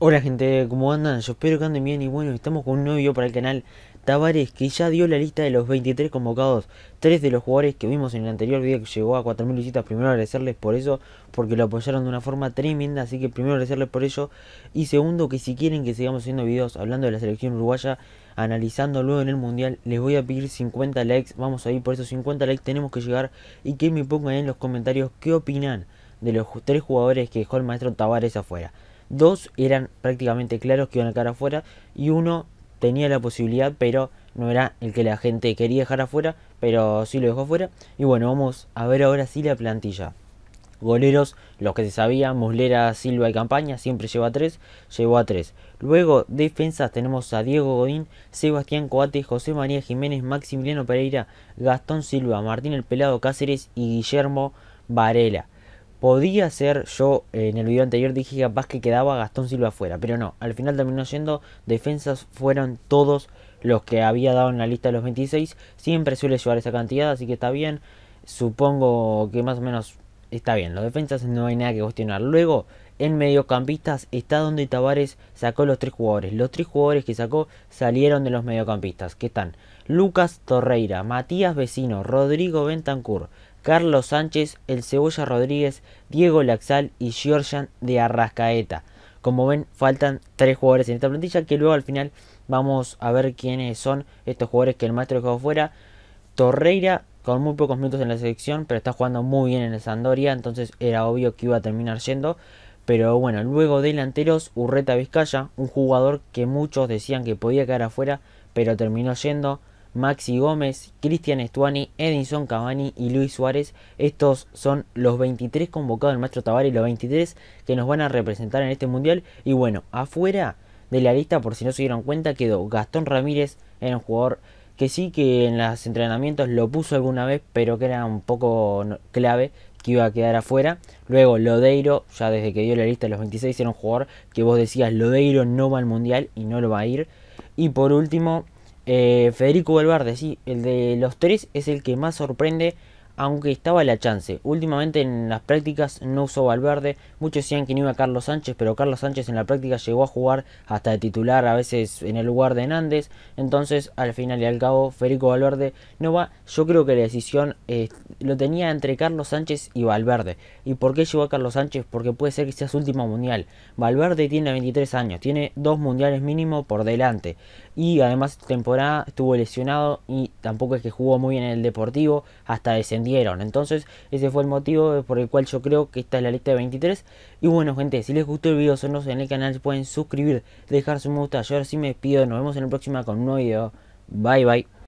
Hola gente, ¿cómo andan? Yo espero que anden bien y bueno, estamos con un nuevo video para el canal Tavares que ya dio la lista de los 23 convocados, Tres de los jugadores que vimos en el anterior video que llegó a 4.000 visitas, primero agradecerles por eso, porque lo apoyaron de una forma tremenda, así que primero agradecerles por ello, y segundo que si quieren que sigamos haciendo videos hablando de la selección uruguaya, analizando luego en el mundial, les voy a pedir 50 likes, vamos a ir por esos 50 likes, tenemos que llegar y que me pongan en los comentarios qué opinan de los tres jugadores que dejó el maestro Tavares afuera. Dos eran prácticamente claros que iban a quedar afuera. Y uno tenía la posibilidad, pero no era el que la gente quería dejar afuera, pero sí lo dejó afuera. Y bueno, vamos a ver ahora sí la plantilla. Goleros, los que se sabían, Muslera, Silva y Campaña, siempre lleva tres, llevó a tres. Luego, defensas, tenemos a Diego Godín, Sebastián Coate, José María Jiménez, Maximiliano Pereira, Gastón Silva, Martín El Pelado Cáceres y Guillermo Varela podía ser, yo eh, en el video anterior dije capaz que quedaba Gastón Silva afuera, pero no, al final terminó siendo defensas fueron todos los que había dado en la lista de los 26, siempre suele llevar esa cantidad, así que está bien, supongo que más o menos está bien, los defensas no hay nada que cuestionar. Luego, en mediocampistas está donde Tavares sacó los tres jugadores. Los tres jugadores que sacó salieron de los mediocampistas, que están Lucas Torreira, Matías Vecino, Rodrigo Bentancur, Carlos Sánchez, el Cebolla Rodríguez, Diego Laxal y Georgian de Arrascaeta. Como ven, faltan tres jugadores en esta plantilla que luego al final vamos a ver quiénes son estos jugadores que el maestro dejó fuera. Torreira, con muy pocos minutos en la selección, pero está jugando muy bien en el Sandoria, entonces era obvio que iba a terminar yendo. Pero bueno, luego delanteros, Urreta Vizcaya, un jugador que muchos decían que podía quedar afuera, pero terminó yendo. Maxi Gómez, Cristian Estuani, Edinson Cavani y Luis Suárez. Estos son los 23 convocados del maestro Tavares, los 23 que nos van a representar en este mundial. Y bueno, afuera de la lista, por si no se dieron cuenta, quedó Gastón Ramírez, era un jugador que sí que en los entrenamientos lo puso alguna vez, pero que era un poco clave que iba a quedar afuera. Luego Lodeiro, ya desde que dio la lista de los 26, era un jugador que vos decías Lodeiro no va al mundial y no lo va a ir. Y por último, eh, Federico Valverde, sí, el de los tres es el que más sorprende aunque estaba la chance. Últimamente en las prácticas no usó Valverde, muchos decían que no iba Carlos Sánchez, pero Carlos Sánchez en la práctica llegó a jugar hasta de titular, a veces en el lugar de Hernández, entonces al final y al cabo Federico Valverde no va, yo creo que la decisión eh, lo tenía entre Carlos Sánchez y Valverde. ¿Y por qué llegó a Carlos Sánchez? Porque puede ser que sea su último mundial. Valverde tiene 23 años, tiene dos mundiales mínimo por delante y además esta temporada estuvo lesionado y tampoco es que jugó muy bien en el Deportivo hasta descender entonces ese fue el motivo por el cual yo creo que esta es la lista de 23. Y bueno gente, si les gustó el video, los en el canal, pueden suscribir, dejar su me gusta. Yo ahora sí me despido, nos vemos en la próxima con un nuevo video. Bye bye.